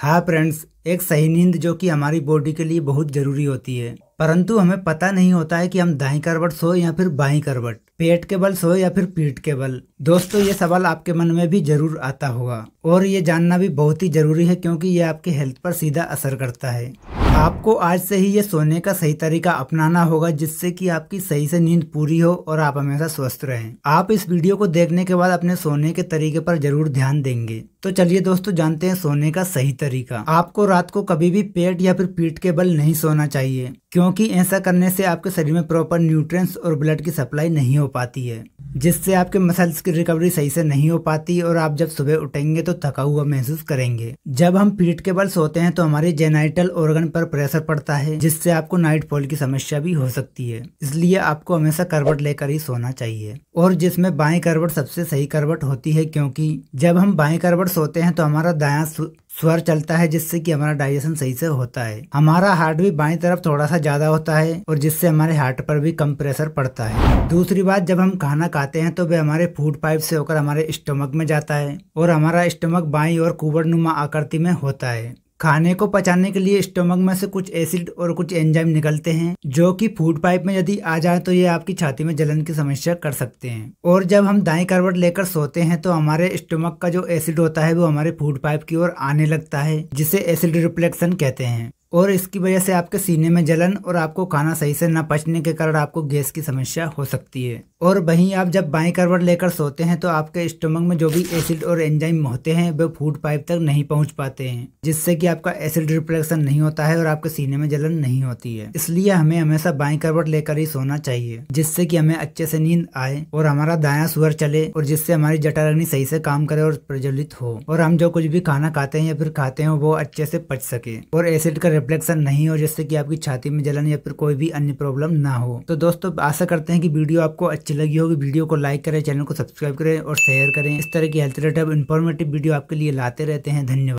हाँ फ्रेंड्स एक सही नींद जो कि हमारी बॉडी के लिए बहुत जरूरी होती है परंतु हमें पता नहीं होता है कि हम दाई करवट सोए या फिर बाई करवट पेट के बल सोए या फिर पीठ के बल दोस्तों ये सवाल आपके मन में भी जरूर आता होगा और ये जानना भी बहुत ही जरूरी है क्योंकि ये आपके हेल्थ पर सीधा असर करता है आपको आज से ही ये सोने का सही तरीका अपनाना होगा जिससे कि आपकी सही से नींद पूरी हो और आप हमेशा स्वस्थ रहें आप इस वीडियो को देखने के बाद अपने सोने के तरीके पर जरूर ध्यान देंगे तो चलिए दोस्तों जानते हैं सोने का सही तरीका आपको रात को कभी भी पेट या फिर पीठ के बल नहीं सोना चाहिए क्योंकि ऐसा करने से आपके शरीर में प्रॉपर न्यूट्रिएंट्स और ब्लड की सप्लाई नहीं हो पाती है जिससे आपके मसल्स की रिकवरी सही से नहीं हो पाती और आप जब सुबह उठेंगे तो थका हुआ महसूस करेंगे जब हम पीठ के बल सोते हैं तो हमारे जेनाइटल ऑर्गन पर प्रेशर पड़ता है जिससे आपको नाइट फॉल की समस्या भी हो सकती है इसलिए आपको हमेशा करवट लेकर ही सोना चाहिए और जिसमें बाएं करवट सबसे सही करवट होती है क्योंकि जब हम बाएं करवट सोते हैं तो हमारा दाया स्वर चलता है जिससे कि हमारा डाइजेशन सही से होता है हमारा हार्ट भी बाई तरफ थोड़ा सा ज्यादा होता है और जिससे हमारे हार्ट पर भी कम प्रेशर पड़ता है दूसरी बात जब हम खाना खाते हैं तो वह हमारे फूड पाइप से होकर हमारे स्टमक में जाता है और हमारा स्टमक बाई और कुबड़ आकृति में होता है खाने को पचाने के लिए स्टोमक में से कुछ एसिड और कुछ एंजाइम निकलते हैं जो कि फूड पाइप में यदि आ जाए तो ये आपकी छाती में जलन की समस्या कर सकते हैं और जब हम दाई करवट लेकर सोते हैं तो हमारे स्टोमक का जो एसिड होता है वो हमारे फूड पाइप की ओर आने लगता है जिसे एसिड रिफ्लेक्शन कहते हैं और इसकी वजह से आपके सीने में जलन और आपको खाना सही से न पचने के कारण आपको गैस की समस्या हो सकती है और वहीं आप जब बाएं करवट लेकर सोते हैं तो आपके स्टमक में जो भी एसिड और एंजाइम होते हैं वे फूड पाइप तक नहीं पहुंच पाते हैं जिससे कि आपका एसिड रिफ्लेक्शन नहीं होता है और आपके सीने में जलन नहीं होती है इसलिए हमें हमेशा बाई करवट लेकर ही सोना चाहिए जिससे की हमें अच्छे से नींद आए और हमारा दाया सुअर चले और जिससे हमारी जटारग्नि सही से काम करे और प्रज्वलित हो और हम जो कुछ भी खाना खाते हैं या फिर खाते हो वो अच्छे से पच सके और एसिड का रिफ्लेक्शन नहीं हो जिससे कि आपकी छाती में जलन या फिर कोई भी अन्य प्रॉब्लम ना हो तो दोस्तों आशा करते हैं कि वीडियो आपको अच्छी लगी होगी वीडियो को लाइक करें चैनल को सब्सक्राइब करें और शेयर करें इस तरह की हेल्थ रिलेटेड इन्फॉर्मेटिव वीडियो आपके लिए लाते रहते हैं धन्यवाद